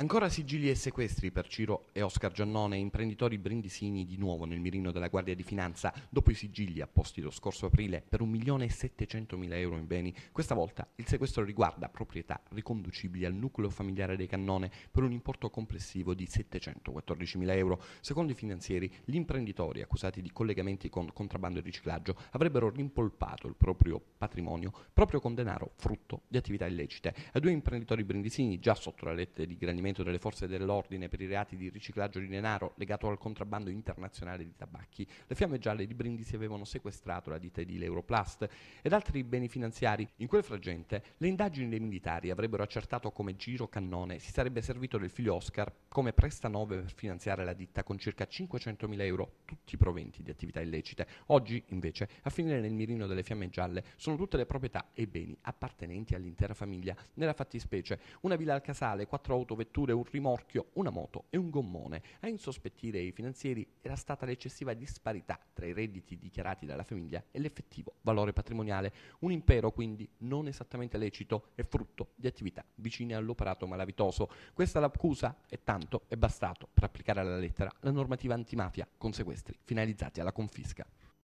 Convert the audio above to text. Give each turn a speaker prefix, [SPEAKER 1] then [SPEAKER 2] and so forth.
[SPEAKER 1] Ancora sigilli e sequestri per Ciro e Oscar Giannone, imprenditori brindisini di nuovo nel mirino della Guardia di Finanza, dopo i sigilli apposti lo scorso aprile per 1.700.000 euro in beni. Questa volta il sequestro riguarda proprietà riconducibili al nucleo familiare dei Cannone per un importo complessivo di 714.000 euro. Secondo i finanzieri, gli imprenditori accusati di collegamenti con contrabbando e riciclaggio avrebbero rimpolpato il proprio patrimonio proprio con denaro frutto di attività illecite. A due imprenditori brindisini già sotto la lette di grandimento coordinamento delle forze dell'ordine per i reati di riciclaggio di denaro legato al contrabbando internazionale di tabacchi, le fiamme gialle di Brindisi avevano sequestrato la ditta di Leuroplast ed altri beni finanziari. In quel frangente le indagini dei militari avrebbero accertato come Giro Cannone si sarebbe servito del figlio Oscar come prestanove per finanziare la ditta con circa 500.000 euro, tutti i proventi di attività illecite. Oggi, invece, a finire nel mirino delle fiamme gialle sono tutte le proprietà e i beni appartenenti all'intera famiglia. Nella fattispecie, una villa al Casale, quattro autovetture strutture, un rimorchio, una moto e un gommone. A insospettire i finanzieri era stata l'eccessiva disparità tra i redditi dichiarati dalla famiglia e l'effettivo valore patrimoniale. Un impero quindi non esattamente lecito e frutto di attività vicine all'operato malavitoso. Questa è l'accusa e tanto è bastato per applicare alla lettera la normativa antimafia con sequestri finalizzati alla confisca.